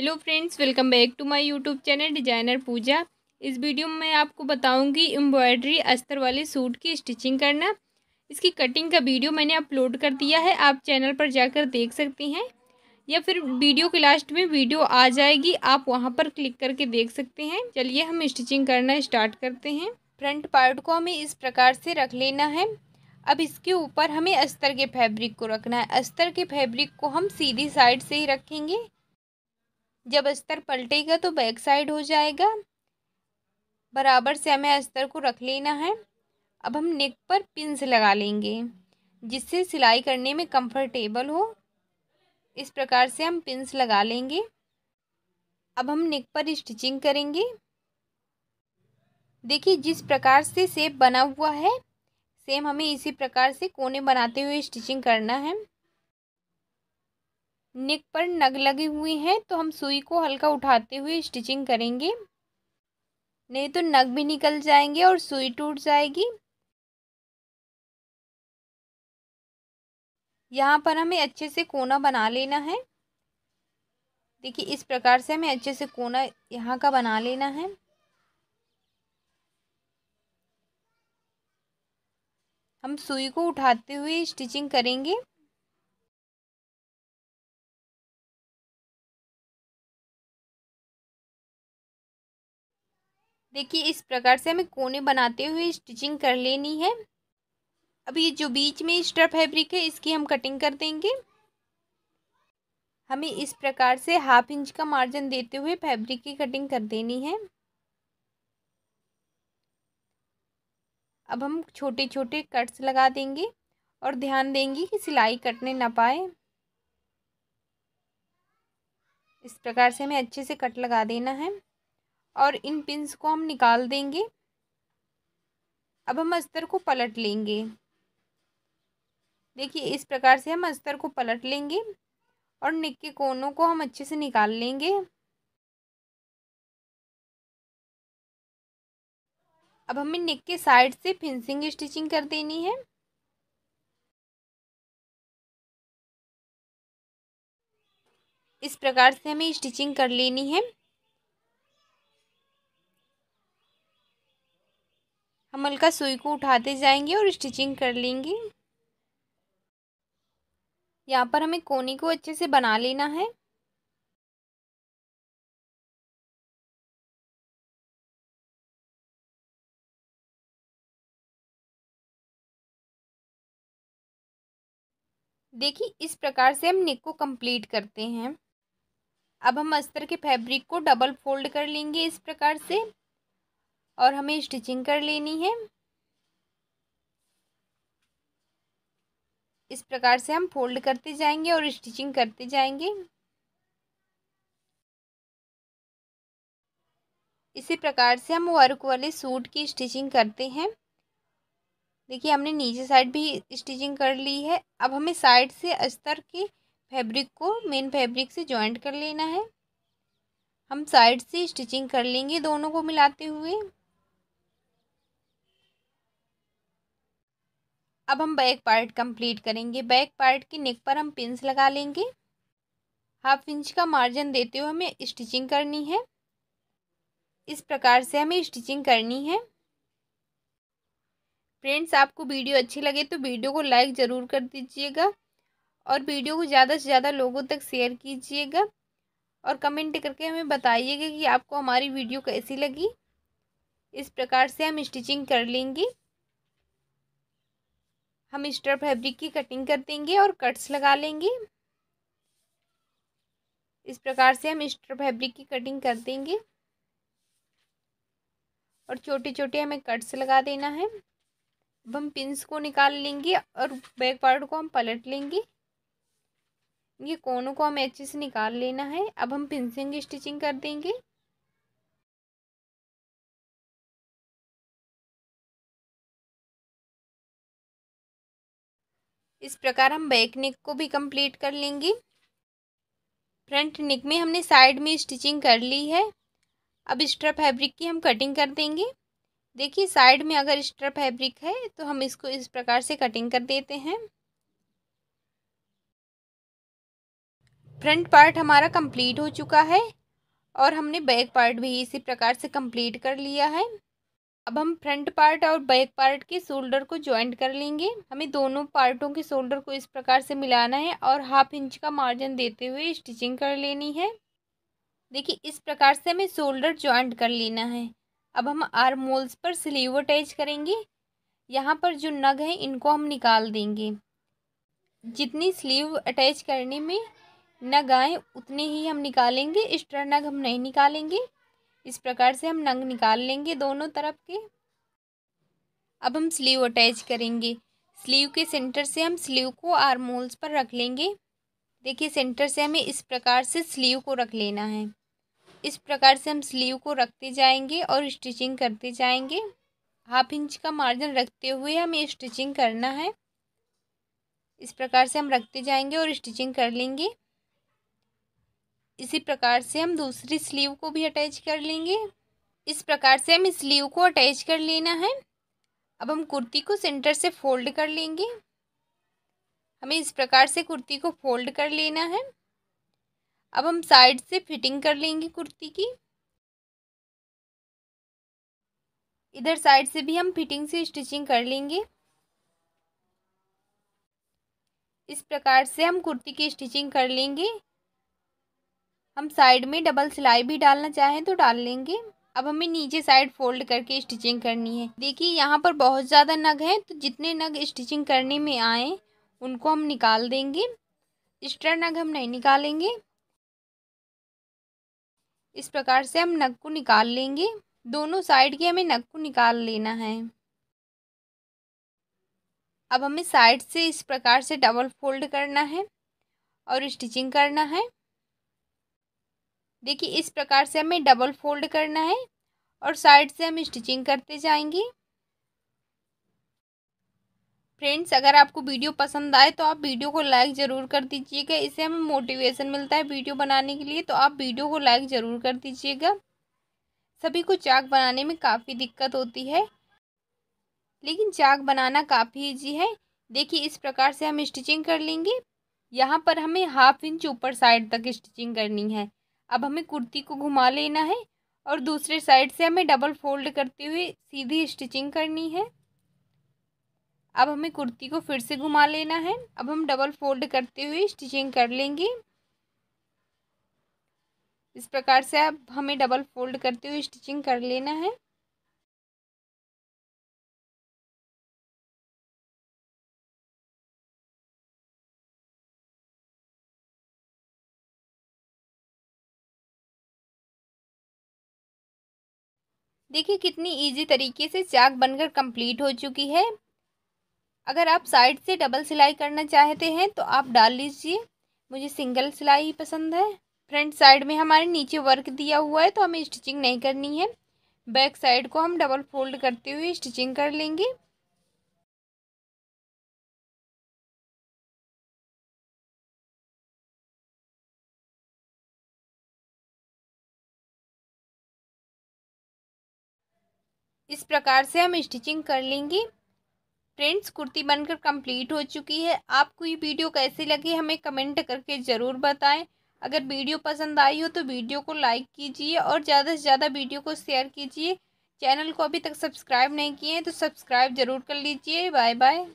hello friends welcome back to my YouTube channel designer Puja इस video में मैं आपको बताऊंगी एम्ब्रॉयडरी अस्तर वाले सूट की स्टिचिंग करना इसकी कटिंग का वीडियो मैंने अपलोड कर दिया है आप चैनल पर जाकर देख सकते हैं या फिर वीडियो के लास्ट में वीडियो आ जाएगी आप वहाँ पर क्लिक करके देख सकते हैं चलिए हम स्टिचिंग करना स्टार्ट करते हैं फ्रंट पार्ट को हमें इस प्रकार से रख लेना है अब इसके ऊपर हमें अस्तर के फैब्रिक को रखना है अस्तर के फैब्रिक को हम सीधी साइड से ही रखेंगे जब अस्तर पलटेगा तो बैक साइड हो जाएगा बराबर से हमें अस्तर को रख लेना है अब हम नेक पर पिंस लगा लेंगे जिससे सिलाई करने में कंफर्टेबल हो इस प्रकार से हम पिंस लगा लेंगे अब हम नेक पर स्टिचिंग करेंगे देखिए जिस प्रकार से सेप बना हुआ है सेम हमें इसी प्रकार से कोने बनाते हुए स्टिचिंग करना है निक पर नग लगी हुई हैं तो हम सुई को हल्का उठाते हुए स्टिचिंग करेंगे नहीं तो नग भी निकल जाएंगे और सुई टूट जाएगी यहाँ पर हमें अच्छे से कोना बना लेना है देखिए इस प्रकार से हमें अच्छे से कोना यहाँ का बना लेना है हम सुई को उठाते हुए स्टिचिंग करेंगे देखिए इस प्रकार से हमें कोने बनाते हुए स्टिचिंग कर लेनी है अब ये जो बीच में स्टर फैब्रिक है इसकी हम कटिंग कर देंगे हमें इस प्रकार से हाफ इंच का मार्जिन देते हुए फैब्रिक की कटिंग कर देनी है अब हम छोटे छोटे कट्स लगा देंगे और ध्यान देंगे कि सिलाई कटने ना पाए इस प्रकार से हमें अच्छे से कट लगा देना है और इन पिंस को हम निकाल देंगे अब हम अस्तर को पलट लेंगे देखिए इस प्रकार से हम अस्तर को पलट लेंगे और निक के कोनों को हम अच्छे से निकाल लेंगे अब हमें निक के साइड से फिनिशिंग स्टिचिंग कर देनी है इस प्रकार से हमें स्टिचिंग कर लेनी है हम हल्का सुई को उठाते जाएंगे और स्टिचिंग कर लेंगे यहाँ पर हमें कोने को अच्छे से बना लेना है देखिए इस प्रकार से हम नेक को कंप्लीट करते हैं अब हम अस्तर के फैब्रिक को डबल फोल्ड कर लेंगे इस प्रकार से और हमें स्टिचिंग कर लेनी है इस प्रकार से हम फोल्ड करते जाएंगे और स्टिचिंग करते जाएंगे इसी प्रकार से हम वर्क वाले सूट की स्टिचिंग करते हैं देखिए हमने नीचे साइड भी स्टिचिंग कर ली है अब हमें साइड से अस्तर के फैब्रिक को मेन फैब्रिक से जॉइंट कर लेना है हम साइड से स्टिचिंग कर लेंगे दोनों को मिलाते हुए अब हम बैक पार्ट कंप्लीट करेंगे बैक पार्ट की नेक पर हम पिंस लगा लेंगे हाफ इंच का मार्जिन देते हुए हमें स्टिचिंग करनी है इस प्रकार से हमें स्टिचिंग करनी है फ्रेंड्स आपको वीडियो अच्छी लगे तो वीडियो को लाइक ज़रूर कर दीजिएगा और वीडियो को ज़्यादा से ज़्यादा लोगों तक शेयर कीजिएगा और कमेंट करके हमें बताइएगा कि आपको हमारी वीडियो कैसी लगी इस प्रकार से हम स्टिचिंग कर लेंगे हम स्टर फैब्रिक की कटिंग कर देंगे और कट्स लगा लेंगे इस प्रकार से हम स्टर फैब्रिक की कटिंग कर देंगे और छोटे छोटे हमें कट्स लगा देना है अब हम पिंस को निकाल लेंगे और बैक पार्ट को हम पलट लेंगे ये कोनों को हम अच्छे से निकाल लेना है अब हम पिंसिंग स्टिचिंग कर देंगे इस प्रकार हम बैक नेक को भी कंप्लीट कर लेंगे फ्रंट नेक में हमने साइड में स्टिचिंग कर ली है अब स्ट्रा फैब्रिक की हम कटिंग कर देंगे देखिए साइड में अगर स्ट्रा फैब्रिक है तो हम इसको इस प्रकार से कटिंग कर देते हैं फ्रंट पार्ट हमारा कंप्लीट हो चुका है और हमने बैक पार्ट भी इसी प्रकार से कंप्लीट कर लिया है अब हम फ्रंट पार्ट और बैक पार्ट के शोल्डर को ज्वाइंट कर लेंगे हमें दोनों पार्टों के शोल्डर को इस प्रकार से मिलाना है और हाफ इंच का मार्जिन देते हुए स्टिचिंग कर लेनी है देखिए इस प्रकार से हमें शोल्डर ज्वाइंट कर लेना है अब हम आर्म होल्स पर स्लीव अटैच करेंगे यहाँ पर जो नग हैं इनको हम निकाल देंगे जितनी स्लीव अटैच करने में नग आए उतने ही हम निकालेंगे एक्स्ट्रा नग हम नहीं निकालेंगे इस प्रकार से हम नंग निकाल लेंगे दोनों तरफ के अब हम स्लीव अटैच करेंगे स्लीव के सेंटर से हम स्लीव को आर्मोल्स पर रख लेंगे देखिए सेंटर से हमें इस प्रकार से स्लीव को रख लेना है इस प्रकार से हम स्लीव को रखते जाएंगे और स्टिचिंग करते जाएंगे हाफ इंच का मार्जिन रखते हुए हमें स्टिचिंग करना है इस प्रकार से हम रखते जाएंगे और स्टिचिंग कर लेंगे इसी प्रकार से हम दूसरी स्लीव को भी अटैच कर लेंगे इस प्रकार से हम स्लीव को अटैच कर लेना है अब हम कुर्ती को सेंटर से फोल्ड कर लेंगे हमें इस प्रकार से कुर्ती को फोल्ड कर लेना है अब हम साइड से फिटिंग कर लेंगे कुर्ती की इधर साइड से भी हम फिटिंग से स्टिचिंग कर लेंगे इस प्रकार से हम कुर्ती की स्टिचिंग कर लेंगे हम साइड में डबल सिलाई भी डालना चाहें तो डाल लेंगे अब हमें नीचे साइड फोल्ड करके स्टिचिंग करनी है देखिए यहाँ पर बहुत ज़्यादा नग हैं तो जितने नग स्टिचिंग करने में आए उनको हम निकाल देंगे एक्स्ट्रा नग हम नहीं निकालेंगे इस प्रकार से हम नग को निकाल लेंगे दोनों साइड के हमें नग को निकाल लेना है अब हमें साइड से इस प्रकार से डबल फोल्ड करना है और स्टिचिंग करना है देखिए इस प्रकार से हमें डबल फोल्ड करना है और साइड से हम स्टिचिंग करते जाएंगे फ्रेंड्स अगर आपको वीडियो पसंद आए तो आप वीडियो को लाइक ज़रूर कर दीजिएगा इससे हमें मोटिवेशन मिलता है वीडियो बनाने के लिए तो आप वीडियो को लाइक ज़रूर कर दीजिएगा सभी को चाक बनाने में काफ़ी दिक्कत होती है लेकिन चाक बनाना काफ़ी ईजी है देखिए इस प्रकार से हम स्टिचिंग कर लेंगे यहाँ पर हमें हाफ इंच ऊपर साइड तक स्टिचिंग करनी है अब हमें कुर्ती को घुमा लेना है और दूसरे साइड से हमें डबल फोल्ड करते हुए सीधी स्टिचिंग करनी है अब हमें कुर्ती को फिर से घुमा लेना है अब हम डबल फोल्ड करते हुए स्टिचिंग कर लेंगे इस प्रकार से अब हमें डबल फोल्ड करते हुए स्टिचिंग कर लेना है देखिए कितनी इजी तरीके से चाक बनकर कंप्लीट हो चुकी है अगर आप साइड से डबल सिलाई करना चाहते हैं तो आप डाल लीजिए मुझे सिंगल सिलाई पसंद है फ्रंट साइड में हमारे नीचे वर्क दिया हुआ है तो हमें स्टिचिंग नहीं करनी है बैक साइड को हम डबल फोल्ड करते हुए स्टिचिंग कर लेंगे इस प्रकार से हम स्टिचिंग कर लेंगे फ्रेंड्स कुर्ती बनकर कंप्लीट हो चुकी है आपको ये वीडियो कैसी लगी हमें कमेंट करके ज़रूर बताएं अगर वीडियो पसंद आई हो तो वीडियो को लाइक कीजिए और ज़्यादा से ज़्यादा वीडियो को शेयर कीजिए चैनल को अभी तक सब्सक्राइब नहीं किए हैं तो सब्सक्राइब ज़रूर कर लीजिए बाय बाय